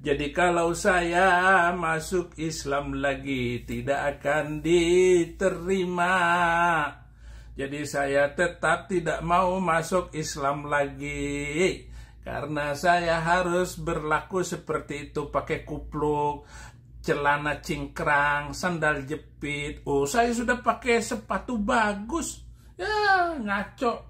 Jadi kalau saya masuk Islam lagi tidak akan diterima. Jadi saya tetap tidak mau masuk Islam lagi. Karena saya harus berlaku seperti itu pakai kupluk, celana cingkrang, sandal jepit. Oh, saya sudah pakai sepatu bagus. Ya, ngaco.